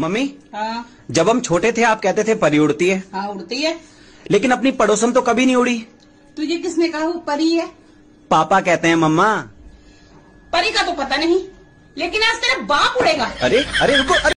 mummy हाँ जब हम छोटे थे आप कहते थे परी उड़ती है हाँ उड़ती है लेकिन अपनी पड़ोसन तो कभी नहीं उड़ी तुझे किसने कहा वो परी है पापा कहते हैं मम्मा परी का तो पता नहीं लेकिन आज तेरा बाप उड़ेगा अरे अरे रुको अरे